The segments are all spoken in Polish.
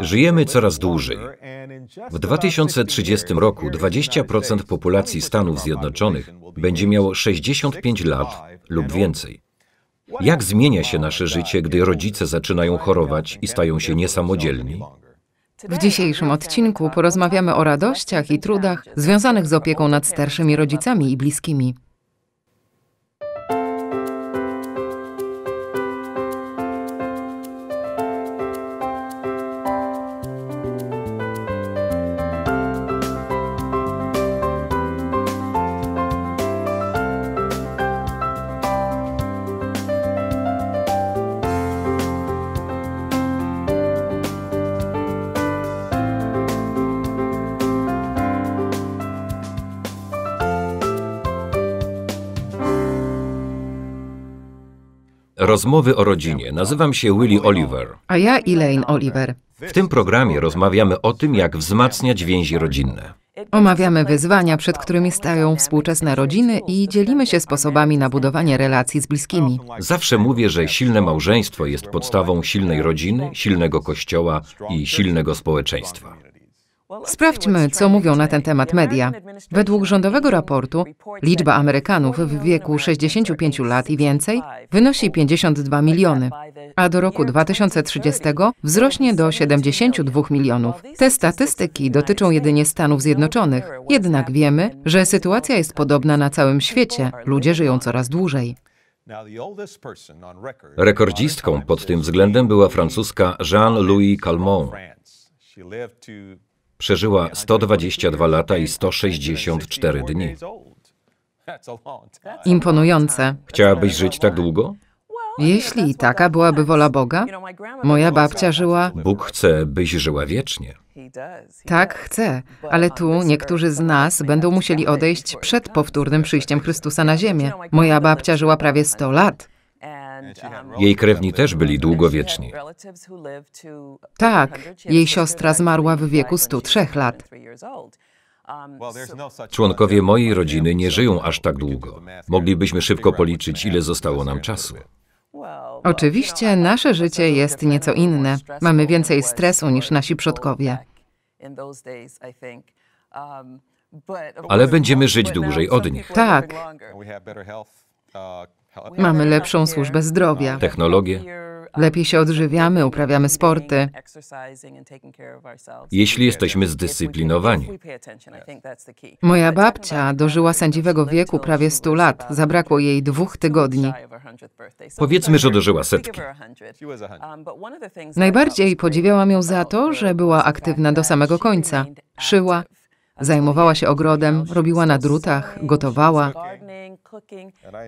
Żyjemy coraz dłużej. W 2030 roku 20% populacji Stanów Zjednoczonych będzie miało 65 lat lub więcej. Jak zmienia się nasze życie, gdy rodzice zaczynają chorować i stają się niesamodzielni? W dzisiejszym odcinku porozmawiamy o radościach i trudach związanych z opieką nad starszymi rodzicami i bliskimi. Rozmowy o rodzinie. Nazywam się Willie Oliver. A ja Elaine Oliver. W tym programie rozmawiamy o tym, jak wzmacniać więzi rodzinne. Omawiamy wyzwania, przed którymi stają współczesne rodziny i dzielimy się sposobami na budowanie relacji z bliskimi. Zawsze mówię, że silne małżeństwo jest podstawą silnej rodziny, silnego kościoła i silnego społeczeństwa. Sprawdźmy, co mówią na ten temat media. Według rządowego raportu liczba Amerykanów w wieku 65 lat i więcej wynosi 52 miliony, a do roku 2030 wzrośnie do 72 milionów. Te statystyki dotyczą jedynie Stanów Zjednoczonych, jednak wiemy, że sytuacja jest podobna na całym świecie. Ludzie żyją coraz dłużej. Rekordzistką pod tym względem była francuska Jeanne-Louis Calmont. Przeżyła 122 lata i 164 dni. Imponujące. Chciałabyś żyć tak długo? Jeśli i taka byłaby wola Boga, moja babcia żyła. Bóg chce, byś żyła wiecznie. Tak, chce, ale tu niektórzy z nas będą musieli odejść przed powtórnym przyjściem Chrystusa na ziemię. Moja babcia żyła prawie 100 lat. Um, jej krewni też byli długowieczni. Uh, tak, jej siostra zmarła w wieku 103 lat. Um, no Członkowie mojej rodziny nie żyją aż tak długo. Moglibyśmy szybko policzyć, ile zostało nam czasu. Oczywiście nasze życie jest nieco inne. Mamy więcej stresu niż nasi przodkowie. Um, Ale będziemy żyć dłużej od nich. Tak. Mamy lepszą służbę zdrowia, technologię. Lepiej się odżywiamy, uprawiamy sporty. Jeśli jesteśmy zdyscyplinowani. Moja babcia dożyła sędziwego wieku prawie 100 lat. Zabrakło jej dwóch tygodni. Powiedzmy, że dożyła setki. Najbardziej podziwiałam ją za to, że była aktywna do samego końca. Szyła, Zajmowała się ogrodem, robiła na drutach, gotowała.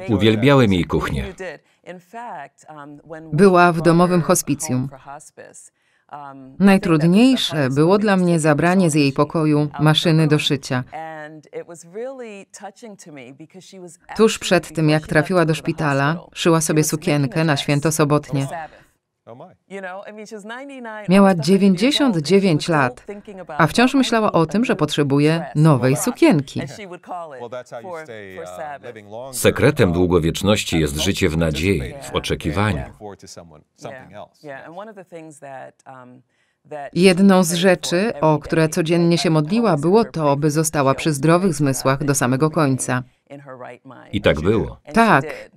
Uwielbiałem jej kuchnię. Była w domowym hospicjum. Najtrudniejsze było dla mnie zabranie z jej pokoju maszyny do szycia. Tuż przed tym, jak trafiła do szpitala, szyła sobie sukienkę na święto sobotnie. Oh Miała 99 lat, a wciąż myślała o tym, że potrzebuje nowej sukienki. Uh, Sekretem długowieczności jest życie w nadziei, w oczekiwaniu. Um, Jedną z rzeczy, o które codziennie się modliła, było to, by została przy zdrowych zmysłach do samego końca. I tak było. Tak.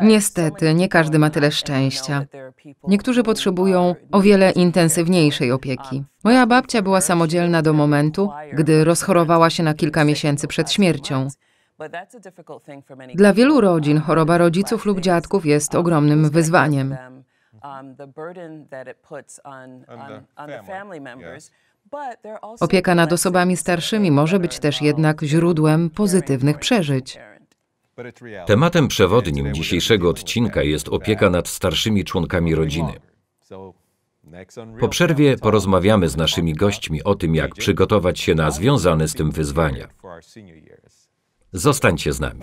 Niestety, nie każdy ma tyle szczęścia. Niektórzy potrzebują o wiele intensywniejszej opieki. Moja babcia była samodzielna do momentu, gdy rozchorowała się na kilka miesięcy przed śmiercią. Dla wielu rodzin choroba rodziców lub dziadków jest ogromnym wyzwaniem. Opieka nad osobami starszymi może być też jednak źródłem pozytywnych przeżyć. Tematem przewodnim dzisiejszego odcinka jest opieka nad starszymi członkami rodziny. Po przerwie porozmawiamy z naszymi gośćmi o tym, jak przygotować się na związane z tym wyzwania. Zostańcie z nami.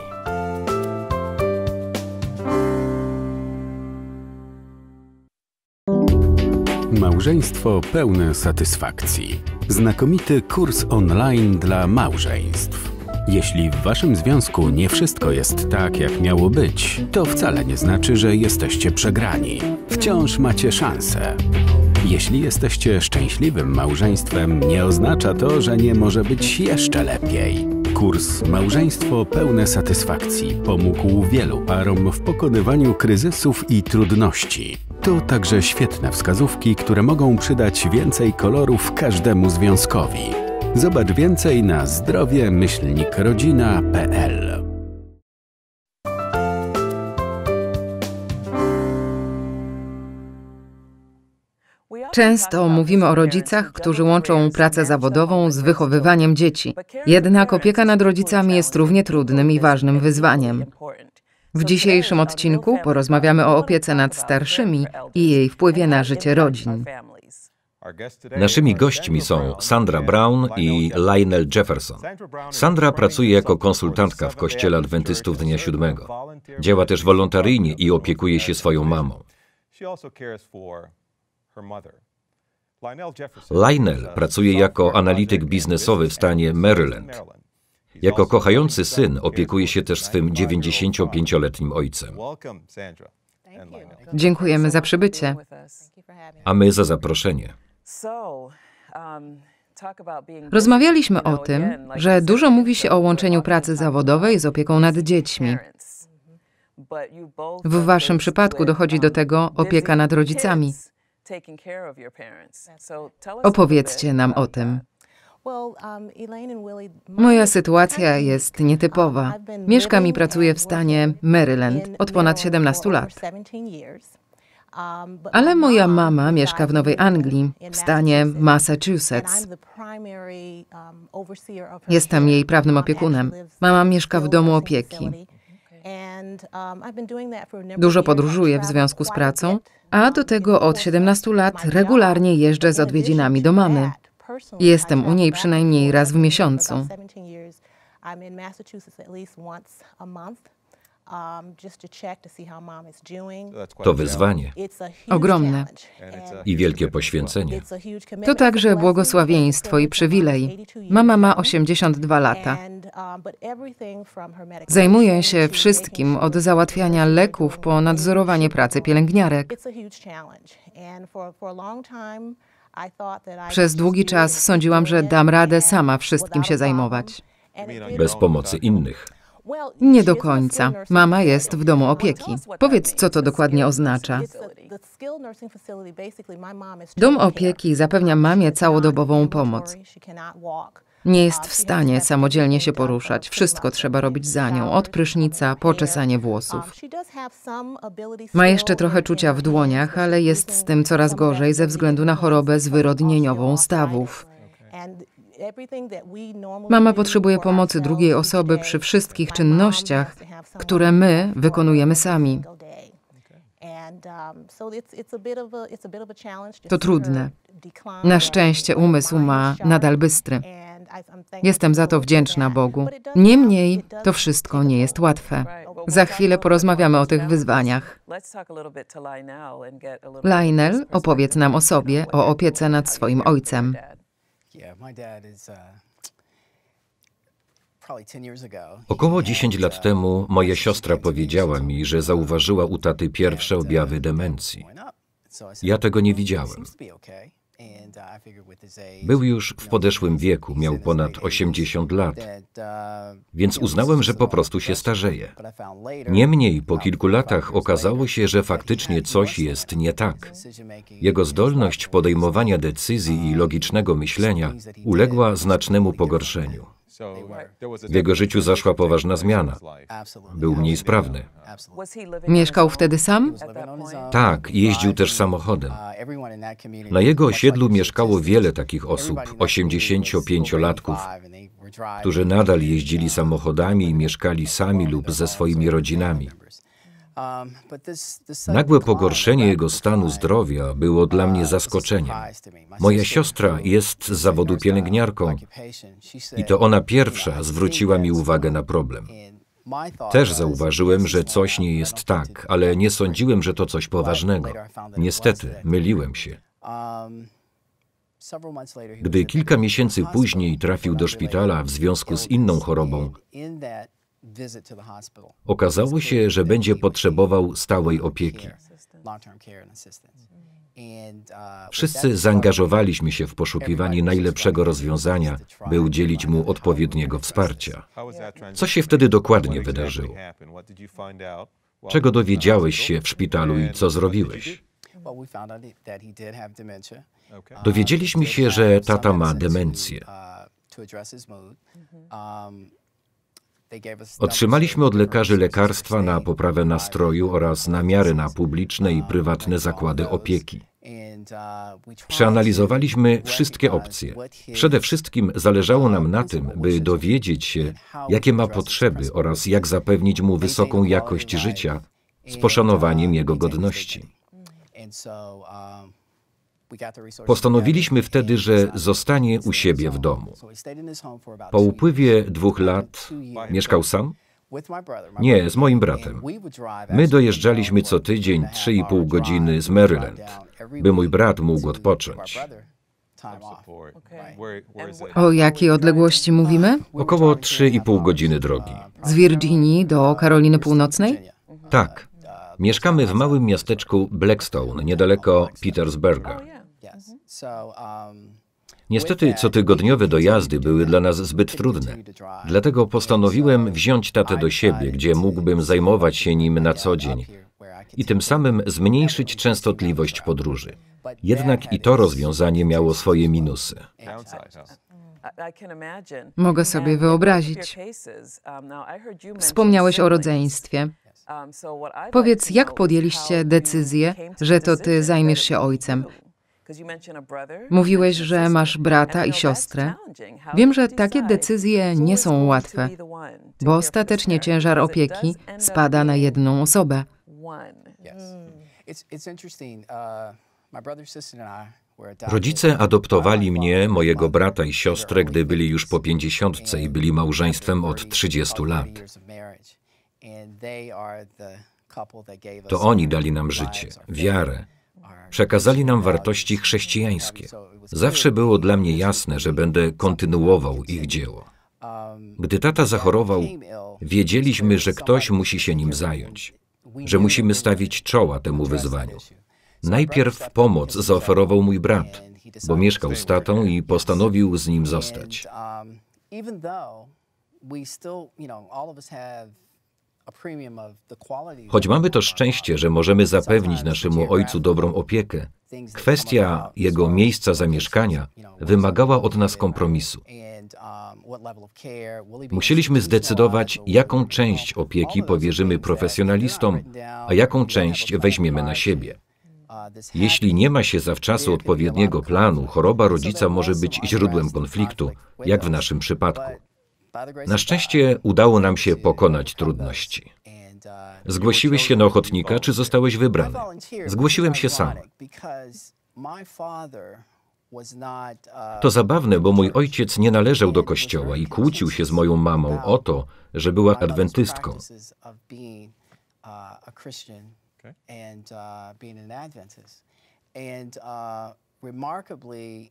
Małżeństwo pełne satysfakcji. Znakomity kurs online dla małżeństw. Jeśli w waszym związku nie wszystko jest tak, jak miało być, to wcale nie znaczy, że jesteście przegrani. Wciąż macie szansę. Jeśli jesteście szczęśliwym małżeństwem, nie oznacza to, że nie może być jeszcze lepiej. Kurs Małżeństwo pełne satysfakcji pomógł wielu parom w pokonywaniu kryzysów i trudności. To także świetne wskazówki, które mogą przydać więcej kolorów każdemu związkowi. Zobacz więcej na zdrowiemyślnikrodzina.pl Często mówimy o rodzicach, którzy łączą pracę zawodową z wychowywaniem dzieci. Jednak opieka nad rodzicami jest równie trudnym i ważnym wyzwaniem. W dzisiejszym odcinku porozmawiamy o opiece nad starszymi i jej wpływie na życie rodzin. Naszymi gośćmi są Sandra Brown i Lionel Jefferson. Sandra pracuje jako konsultantka w Kościele Adwentystów Dnia Siódmego. Działa też wolontaryjnie i opiekuje się swoją mamą. Lionel pracuje jako analityk biznesowy w stanie Maryland. Jako kochający syn opiekuje się też swym 95-letnim ojcem. Dziękujemy za przybycie. A my za zaproszenie. Um, Rozmawialiśmy o tym, że dużo mówi się o łączeniu pracy zawodowej z opieką nad dziećmi. W waszym przypadku dochodzi do um, tego opieka nad rodzicami. Opowiedzcie nam o tym. Um, Moja sytuacja jest nietypowa. Mieszkam i pracuję w stanie Maryland od ponad 17 lat. Um, Ale moja um, mama mieszka w Nowej Anglii, w stanie Massachusetts. Jestem jej prawnym opiekunem. Mama mieszka w domu opieki. Um, Dużo podróżuję w związku z pracą, a do tego od 17 lat regularnie jeżdżę z odwiedzinami do mamy. Jestem u niej przynajmniej raz w miesiącu. Um, to wyzwanie. Ogromne. I wielkie poświęcenie. To także błogosławieństwo i przywilej. Mama ma 82 lata. Um, Zajmuje się wszystkim od załatwiania leków po nadzorowanie pracy pielęgniarek. Przez długi czas sądziłam, że dam radę sama wszystkim się zajmować. Bez tak. pomocy innych. Nie do końca. Mama jest w domu opieki. Powiedz, co to dokładnie oznacza. Dom opieki zapewnia mamie całodobową pomoc. Nie jest w stanie samodzielnie się poruszać. Wszystko trzeba robić za nią, od prysznica po czesanie włosów. Ma jeszcze trochę czucia w dłoniach, ale jest z tym coraz gorzej ze względu na chorobę zwyrodnieniową stawów. Mama potrzebuje pomocy drugiej osoby przy wszystkich czynnościach, które my wykonujemy sami. Um, to trudne. Na szczęście umysł ma nadal bystry. Jestem za to wdzięczna Bogu. Niemniej to wszystko nie jest łatwe. Za chwilę porozmawiamy o tych wyzwaniach. Lionel, opowiedz nam o sobie, o opiece nad swoim ojcem. Uh, Około 10 lat uh, temu moja siostra powiedziała mi, że zauważyła u taty pierwsze uh, objawy demencji. Ja tego nie widziałem. Uh, Był już w podeszłym wieku, miał ponad 80 lat, uh, więc uznałem, że po prostu się starzeje. Niemniej po um, kilku latach okazało się, że faktycznie coś jest nie tak. Jego zdolność podejmowania decyzji i um, logicznego myślenia uległa znacznemu pogorszeniu. W jego życiu zaszła poważna zmiana. Był mniej sprawny. Mieszkał wtedy sam? Tak, jeździł też uh, samochodem. Na jego osiedlu mieszkało wiele takich osób, 85-latków, którzy nadal jeździli uh, samochodami i mieszkali sami lub ze swoimi rodzinami. Um, Nagłe pogorszenie jego stanu zdrowia było dla mnie uh, zaskoczeniem. Moja siostra jest z zawodu no pielęgniarką i to ona pierwsza zwróciła mi uwagę na problem. Też zauważyłem, że coś nie jest tak, ale nie sądziłem, że to coś poważnego. Niestety, myliłem się. Um, Gdy kilka miesięcy później trafił do szpitala w związku z inną chorobą, Okazało się, że będzie potrzebował stałej opieki. Uh, Wszyscy zaangażowaliśmy się w poszukiwanie najlepszego rozwiązania, by udzielić mu odpowiedniego wsparcia. Co się wtedy dokładnie wydarzyło? Czego dowiedziałeś się w szpitalu i co zrobiłeś? Uh, Dowiedzieliśmy się, że tata ma demencję. Uh, Otrzymaliśmy od lekarzy lekarstwa na poprawę nastroju oraz namiary na publiczne i prywatne zakłady opieki. Uh, Przeanalizowaliśmy wszystkie opcje. Przede wszystkim zależało nam na tym, by dowiedzieć się, jakie ma potrzeby oraz jak zapewnić mu wysoką jakość życia z poszanowaniem uh, jego godności. Postanowiliśmy wtedy, że zostanie u siebie w domu. Po upływie dwóch lat mieszkał sam? Nie, z moim bratem. My dojeżdżaliśmy co tydzień 3,5 godziny z Maryland, by mój brat mógł odpocząć. O jakiej odległości mówimy? Około 3,5 godziny drogi. Z Virginii do Karoliny Północnej? Tak. Mieszkamy w małym miasteczku Blackstone, niedaleko Petersburga. Mhm. Um, Niestety cotygodniowe dojazdy były dla nas zbyt trudne, dlatego postanowiłem wziąć tatę do siebie, gdzie mógłbym zajmować się nim na co dzień i tym samym zmniejszyć częstotliwość podróży. Jednak i to rozwiązanie miało swoje minusy. Mm. Mogę sobie wyobrazić. Um, Wspomniałeś o rodzeństwie. Um, Powiedz, jak podjęliście decyzję, że to ty zajmiesz się ojcem? Mówiłeś, że masz brata i siostrę. Wiem, że takie decyzje nie są łatwe, bo ostatecznie ciężar opieki spada na jedną osobę. Mm. Uh, Rodzice adoptowali mnie, mojego brata i siostrę, gdy byli już po pięćdziesiątce i byli małżeństwem od 30 lat. To oni dali nam życie, wiarę, Przekazali nam wartości chrześcijańskie. Zawsze było dla mnie jasne, że będę kontynuował ich dzieło. Gdy tata zachorował, wiedzieliśmy, że ktoś musi się nim zająć, że musimy stawić czoła temu wyzwaniu. Najpierw pomoc zaoferował mój brat, bo mieszkał z tatą i postanowił z nim zostać. Choć mamy to szczęście, że możemy zapewnić naszemu ojcu dobrą opiekę, kwestia jego miejsca zamieszkania wymagała od nas kompromisu. Um, Musieliśmy zdecydować, jaką część opieki powierzymy profesjonalistom, a jaką część weźmiemy na siebie. Uh, Jeśli nie ma się zawczasu odpowiedniego planu, choroba rodzica może być źródłem konfliktu, jak w naszym przypadku. Na szczęście udało nam się pokonać trudności. Zgłosiłeś się na ochotnika, czy zostałeś wybrany? Zgłosiłem się sam. To zabawne, bo mój ojciec nie należał do kościoła i kłócił się z moją mamą o to, że była adwentystką. Okay. Uh,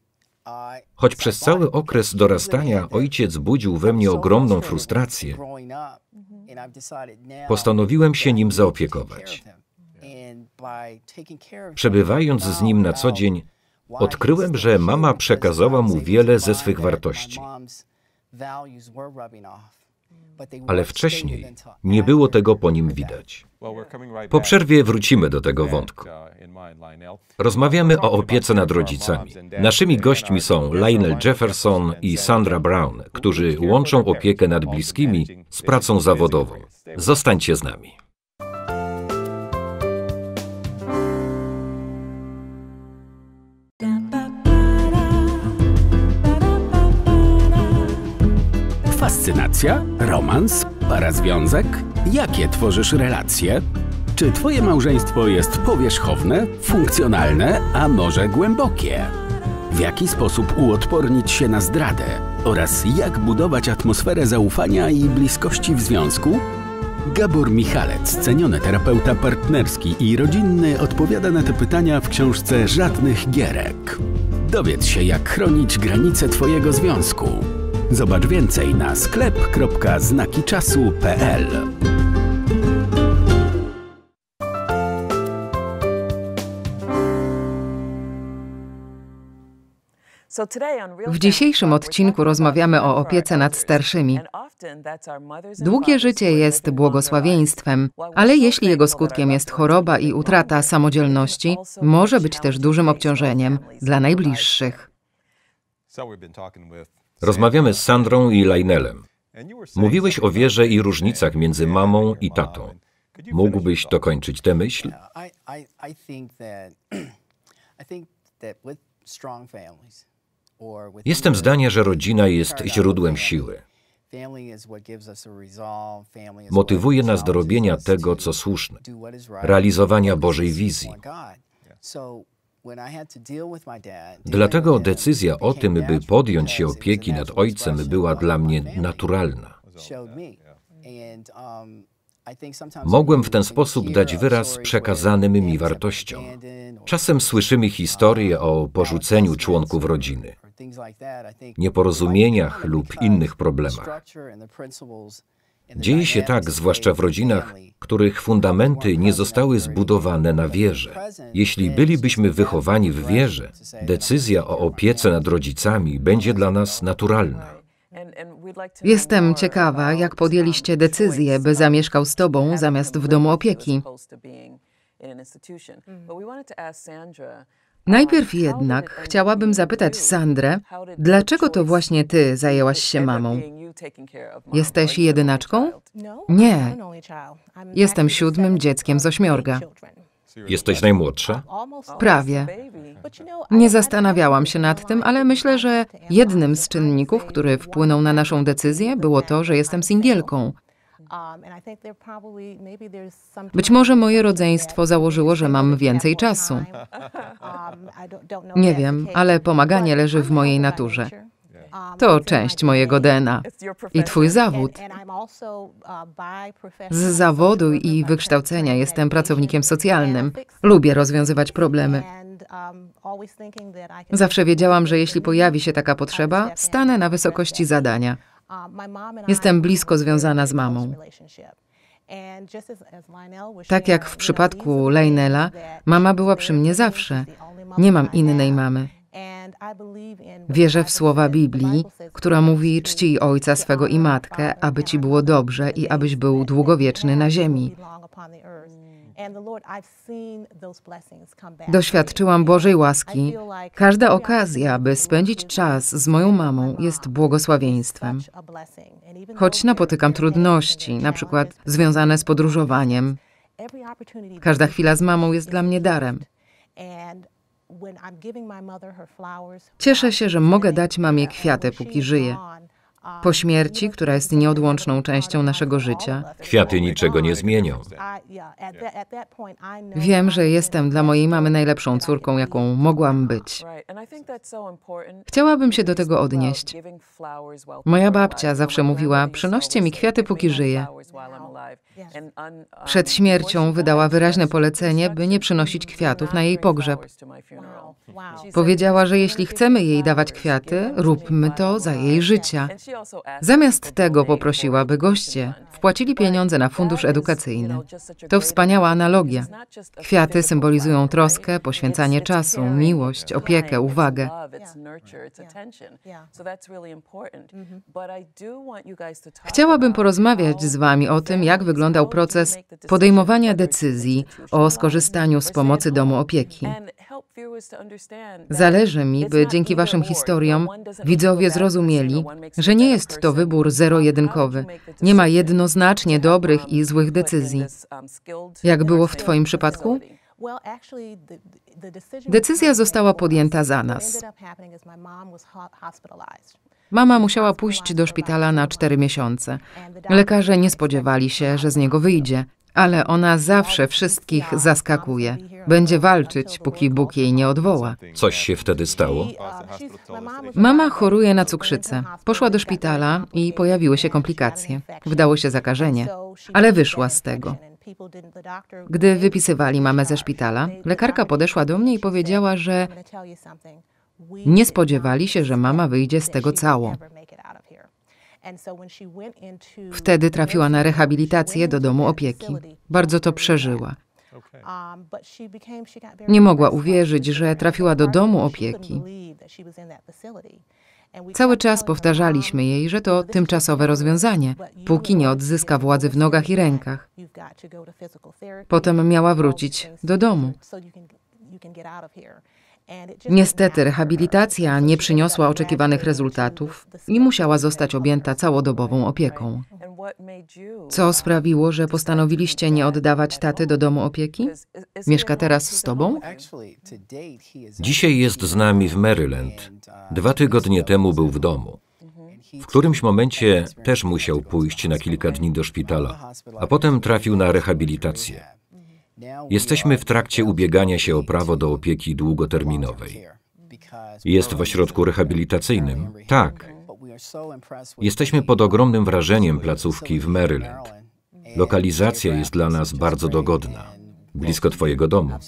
Choć przez cały okres dorastania ojciec budził we mnie ogromną frustrację, postanowiłem się nim zaopiekować. Przebywając z nim na co dzień, odkryłem, że mama przekazała mu wiele ze swych wartości ale wcześniej nie było tego po nim widać. Po przerwie wrócimy do tego wątku. Rozmawiamy o opiece nad rodzicami. Naszymi gośćmi są Lionel Jefferson i Sandra Brown, którzy łączą opiekę nad bliskimi z pracą zawodową. Zostańcie z nami. Fascynacja? Romans? związek? Jakie tworzysz relacje? Czy Twoje małżeństwo jest powierzchowne, funkcjonalne, a może głębokie? W jaki sposób uodpornić się na zdradę? Oraz jak budować atmosferę zaufania i bliskości w związku? Gabor Michalec, ceniony terapeuta partnerski i rodzinny, odpowiada na te pytania w książce Żadnych Gierek. Dowiedz się, jak chronić granice Twojego związku. Zobacz więcej na sklep.znakiczasu.pl W dzisiejszym odcinku rozmawiamy o opiece nad starszymi. Długie życie jest błogosławieństwem, ale jeśli jego skutkiem jest choroba i utrata samodzielności, może być też dużym obciążeniem dla najbliższych. Rozmawiamy z Sandrą i Lajnelem. Mówiłeś o wierze i różnicach między mamą i tatą. Mógłbyś dokończyć tę myśl? Jestem zdania, że rodzina jest źródłem siły. Motywuje nas do robienia tego, co słuszne, realizowania Bożej wizji. Dlatego decyzja o tym, by podjąć się opieki nad ojcem, była dla mnie naturalna. Um, Mogłem w ten sposób dać wyraz przekazanym mi wartościom. Czasem słyszymy historie um, o porzuceniu członków rodziny, nieporozumieniach lub innych problemach. Dzieje się tak, zwłaszcza w rodzinach, których fundamenty nie zostały zbudowane na wierze. Jeśli bylibyśmy wychowani w wierze, decyzja o opiece nad rodzicami będzie dla nas naturalna. Jestem ciekawa, jak podjęliście decyzję, by zamieszkał z tobą zamiast w domu opieki. Najpierw jednak chciałabym zapytać Sandrę, dlaczego to właśnie ty zajęłaś się mamą? Jesteś jedynaczką? Nie. Jestem siódmym dzieckiem z ośmiorga. Jesteś najmłodsza? Prawie. Nie zastanawiałam się nad tym, ale myślę, że jednym z czynników, który wpłynął na naszą decyzję, było to, że jestem singielką. Um, Być może moje rodzeństwo założyło, że mam więcej czasu. Um, Nie wiem, ale pomaganie leży w mojej naturze. Um, to część mojego DNA i Twój zawód. Uh, Z zawodu i wykształcenia jestem pracownikiem socjalnym. Lubię rozwiązywać problemy. Zawsze wiedziałam, że jeśli pojawi się taka potrzeba, stanę na wysokości zadania. Uh, Jestem blisko związana z mamą. Tak jak w przypadku Leinela, mama była przy mnie zawsze. Nie mam innej mamy. Wierzę w słowa Biblii, która mówi: Czcij ojca swego i matkę, aby ci było dobrze i abyś był długowieczny na ziemi. Doświadczyłam Bożej łaski. Każda okazja, aby spędzić czas z moją mamą, jest błogosławieństwem. Choć napotykam trudności, na przykład związane z podróżowaniem, każda chwila z mamą jest dla mnie darem. Cieszę się, że mogę dać mamie kwiaty, póki żyje. Po śmierci, która jest nieodłączną częścią naszego życia, Kwiaty niczego nie zmienią. wiem, że jestem dla mojej mamy najlepszą córką, jaką mogłam być. Chciałabym się do tego odnieść. Moja babcia zawsze mówiła: Przynoście mi kwiaty, póki żyję. Przed śmiercią wydała wyraźne polecenie, by nie przynosić kwiatów na jej pogrzeb. Powiedziała, że jeśli chcemy jej dawać kwiaty, róbmy to za jej życia. Zamiast tego poprosiła, by goście wpłacili pieniądze na fundusz edukacyjny. To wspaniała analogia. Kwiaty symbolizują troskę, poświęcanie czasu, miłość, opiekę, uwagę. Chciałabym porozmawiać z Wami o tym, jak wyglądał proces podejmowania decyzji o skorzystaniu z pomocy domu opieki. Zależy mi, by dzięki Waszym historiom widzowie zrozumieli, że nie jest to wybór zero-jedynkowy. Nie ma jednoznacznie dobrych um, i złych decyzji. Um, Jak było w Twoim przypadku? Decyzja została podjęta za nas. Mama musiała pójść do szpitala na cztery miesiące. Lekarze nie spodziewali się, że z niego wyjdzie ale ona zawsze wszystkich zaskakuje. Będzie walczyć, póki Bóg jej nie odwoła. Coś się wtedy stało? Mama choruje na cukrzycę. Poszła do szpitala i pojawiły się komplikacje. Wdało się zakażenie, ale wyszła z tego. Gdy wypisywali mamę ze szpitala, lekarka podeszła do mnie i powiedziała, że nie spodziewali się, że mama wyjdzie z tego cało. Wtedy trafiła na rehabilitację do domu opieki. Bardzo to przeżyła. Um, nie mogła uwierzyć, że trafiła do domu opieki. Cały czas powtarzaliśmy jej, że to tymczasowe rozwiązanie, póki nie odzyska władzy w nogach i rękach. Potem miała wrócić do domu. Niestety rehabilitacja nie przyniosła oczekiwanych rezultatów i musiała zostać objęta całodobową opieką. Co sprawiło, że postanowiliście nie oddawać taty do domu opieki? Mieszka teraz z tobą? Dzisiaj jest z nami w Maryland. Dwa tygodnie temu był w domu. W którymś momencie też musiał pójść na kilka dni do szpitala, a potem trafił na rehabilitację. Jesteśmy w trakcie ubiegania się o prawo do opieki długoterminowej. Jest w ośrodku rehabilitacyjnym. Tak. Jesteśmy pod ogromnym wrażeniem placówki w Maryland. Lokalizacja jest dla nas bardzo dogodna. Blisko Twojego domu.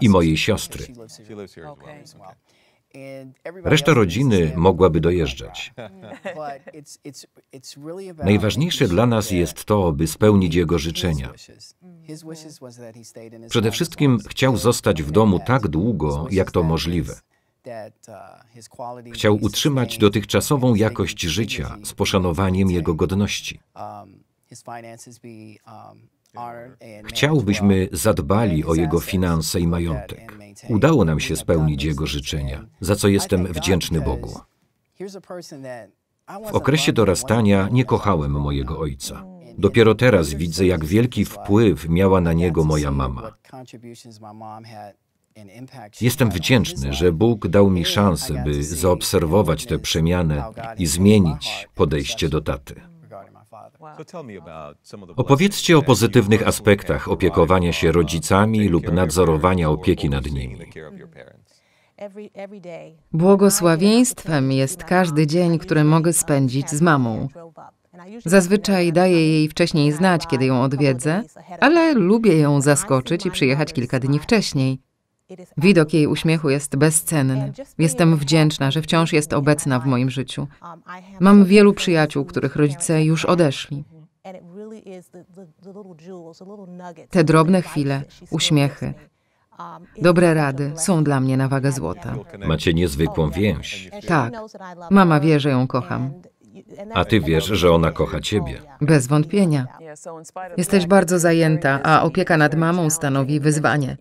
I mojej siostry. Reszta rodziny mogłaby dojeżdżać. Najważniejsze dla nas jest to, by spełnić jego życzenia. Przede wszystkim chciał zostać w domu tak długo, jak to możliwe. Uh, chciał utrzymać dotychczasową jakość życia z poszanowaniem jego godności. Um, Chciałbyśmy zadbali o jego finanse i majątek. Udało nam się spełnić jego życzenia, za co jestem wdzięczny Bogu. W okresie dorastania nie kochałem mojego ojca. Dopiero teraz widzę, jak wielki wpływ miała na niego moja mama. Jestem wdzięczny, że Bóg dał mi szansę, by zaobserwować tę przemianę i zmienić podejście do taty. Opowiedzcie o pozytywnych aspektach opiekowania się rodzicami lub nadzorowania opieki nad nimi. Błogosławieństwem jest każdy dzień, który mogę spędzić z mamą. Zazwyczaj daję jej wcześniej znać, kiedy ją odwiedzę, ale lubię ją zaskoczyć i przyjechać kilka dni wcześniej. Widok jej uśmiechu jest bezcenny. Jestem wdzięczna, że wciąż jest obecna w moim życiu. Um, Mam wielu przyjaciół, których rodzice już odeszli. Te drobne chwile, uśmiechy, um, dobre rady są dla mnie na wagę złota. Macie niezwykłą oh, więź. Tak. Mama wie, że ją kocham. A ty wiesz, że ona kocha ciebie. Bez wątpienia. Jesteś bardzo zajęta, a opieka nad mamą stanowi wyzwanie.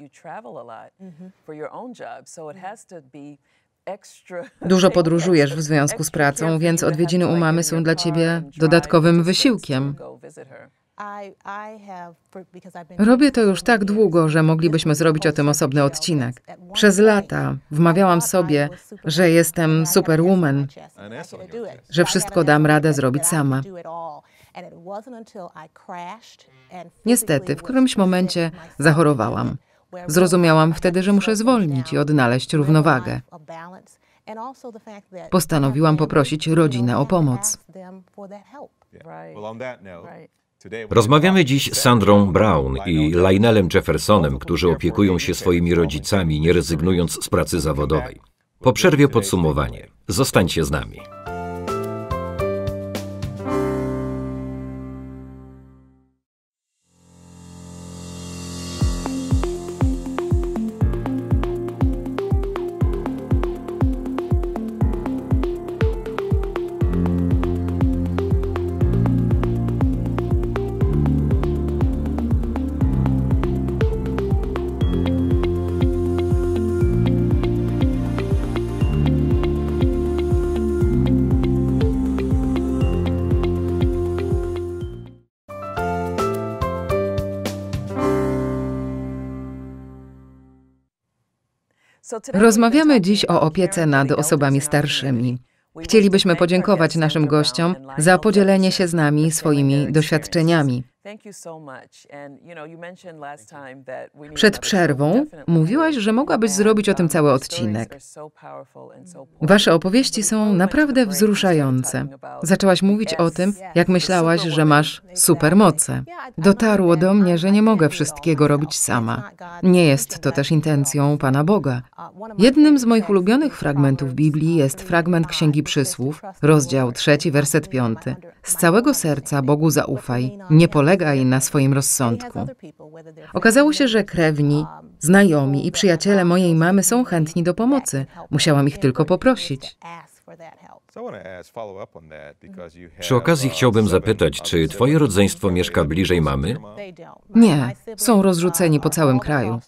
Dużo podróżujesz w związku z pracą, więc odwiedziny u mamy są dla ciebie dodatkowym wysiłkiem. Robię to już tak długo, że moglibyśmy zrobić o tym osobny odcinek. Przez lata wmawiałam sobie, że jestem superwoman, że wszystko dam radę zrobić sama. Niestety, w którymś momencie zachorowałam. Zrozumiałam wtedy, że muszę zwolnić i odnaleźć równowagę. Postanowiłam poprosić rodzinę o pomoc. Rozmawiamy dziś z Sandrą Brown i Lionelem Jeffersonem, którzy opiekują się swoimi rodzicami, nie rezygnując z pracy zawodowej. Po przerwie podsumowanie. Zostańcie z nami. Rozmawiamy dziś o opiece nad osobami starszymi. Chcielibyśmy podziękować naszym gościom za podzielenie się z nami swoimi doświadczeniami. Przed przerwą mówiłaś, że mogłabyś zrobić o tym um, cały odcinek. Wasze opowieści są naprawdę wzruszające. Zaczęłaś mówić o tym, jak myślałaś, że masz supermoce. Dotarło do mnie, że nie mogę wszystkiego robić sama. Nie jest to też intencją uh, Pana Boga. Jednym z moich ulubionych fragmentów Biblii jest fragment Księgi Przysłów, rozdział trzeci, werset piąty. Z całego serca Bogu zaufaj, nie polegaj polegaj na swoim rozsądku. Okazało się, że krewni, znajomi i przyjaciele mojej mamy są chętni do pomocy. Musiałam ich tylko poprosić. Przy okazji uh, chciałbym zapytać, czy twoje rodzeństwo mieszka bliżej mamy? Nie, są rozrzuceni po całym kraju.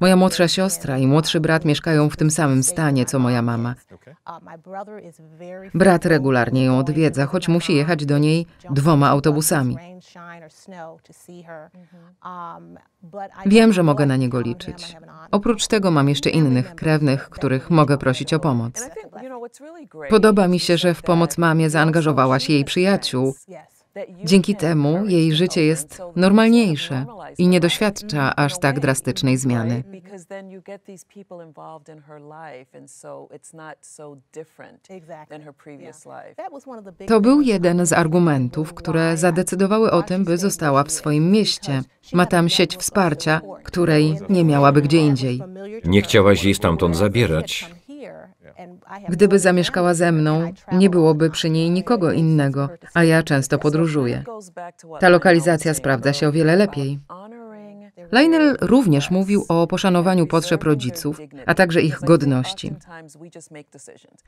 Moja młodsza siostra i młodszy brat mieszkają w tym samym stanie co moja mama. Uh, brat regularnie ją odwiedza, choć musi jechać do niej dwoma autobusami. Mhm. Um, Wiem, że mogę na niego liczyć. Oprócz tego mam jeszcze innych krewnych, których mogę prosić o pomoc. Podoba mi się, że w pomoc mamie zaangażowałaś jej przyjaciół. Dzięki temu jej życie jest normalniejsze i nie doświadcza aż tak drastycznej zmiany. To był jeden z argumentów, które zadecydowały o tym, by została w swoim mieście. Ma tam sieć wsparcia, której nie miałaby gdzie indziej. Nie chciałaś jej stamtąd zabierać. Gdyby zamieszkała ze mną, nie byłoby przy niej nikogo innego, a ja często podróżuję. Ta lokalizacja sprawdza się o wiele lepiej. Lionel również mówił o poszanowaniu potrzeb rodziców, a także ich godności.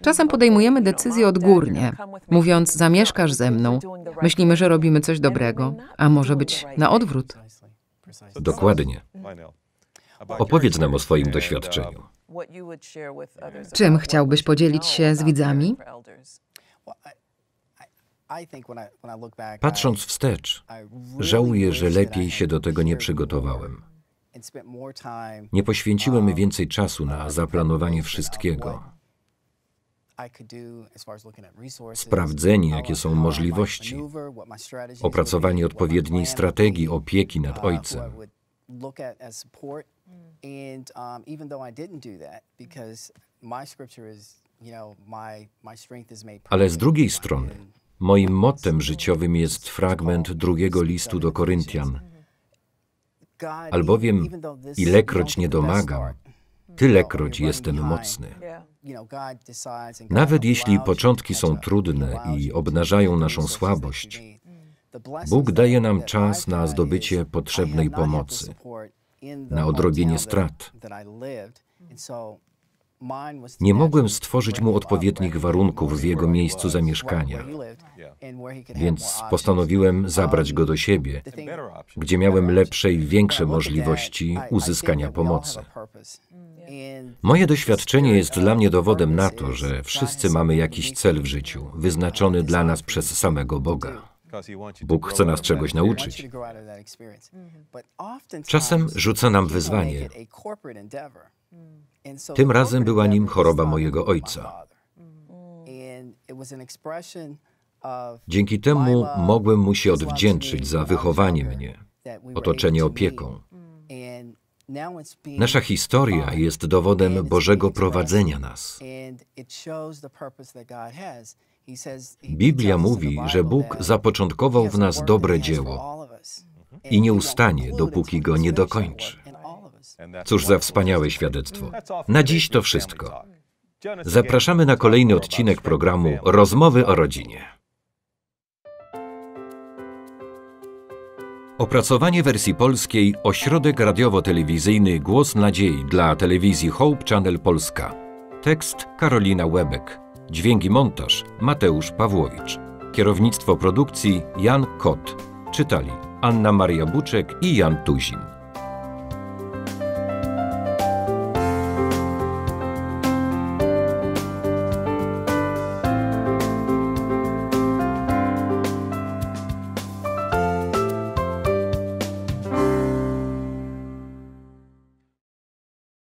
Czasem podejmujemy decyzje odgórnie, mówiąc: Zamieszkasz ze mną. Myślimy, że robimy coś dobrego, a może być na odwrót. Dokładnie. Mm. Opowiedz nam o swoim doświadczeniu. Czym chciałbyś podzielić się z widzami? Patrząc wstecz, żałuję, że lepiej się do tego nie przygotowałem. Nie poświęciłem um, więcej czasu na zaplanowanie wszystkiego. Sprawdzenie, jakie są możliwości, opracowanie odpowiedniej strategii opieki nad uh, ojcem. Mm. And um, even though I didn't do that, because my scripture is, you know, my, my strength is made Ale z drugiej strony, moim motem życiowym jest fragment drugiego listu do Koryntian. Albowiem, ilekroć nie domagam, tylekroć jestem mocny. Nawet jeśli początki są trudne i obnażają naszą słabość, Bóg daje nam czas na zdobycie potrzebnej pomocy na odrobienie strat. Nie mogłem stworzyć mu odpowiednich warunków w jego miejscu zamieszkania, więc postanowiłem zabrać go do siebie, gdzie miałem lepsze i większe możliwości uzyskania pomocy. Moje doświadczenie jest dla mnie dowodem na to, że wszyscy mamy jakiś cel w życiu, wyznaczony dla nas przez samego Boga. Bóg chce nas czegoś nauczyć. Mm-hmm. Czasem rzuca nam wyzwanie. Mm. Tym razem była nim choroba mojego ojca. Mm. Dzięki temu mogłem mu się odwdzięczyć za wychowanie mnie, otoczenie opieką. Nasza historia jest dowodem Bożego prowadzenia nas. Biblia mówi, że Bóg zapoczątkował w nas dobre dzieło i nie ustanie, dopóki go nie dokończy. Cóż za wspaniałe świadectwo. Na dziś to wszystko. Zapraszamy na kolejny odcinek programu Rozmowy o rodzinie. Opracowanie wersji polskiej Ośrodek Radiowo-Telewizyjny Głos Nadziei dla telewizji Hope Channel Polska. Tekst Karolina Łebek. Dźwięki montaż Mateusz Pawłowicz. Kierownictwo produkcji Jan Kot. Czytali Anna Maria Buczek i Jan Tuzin.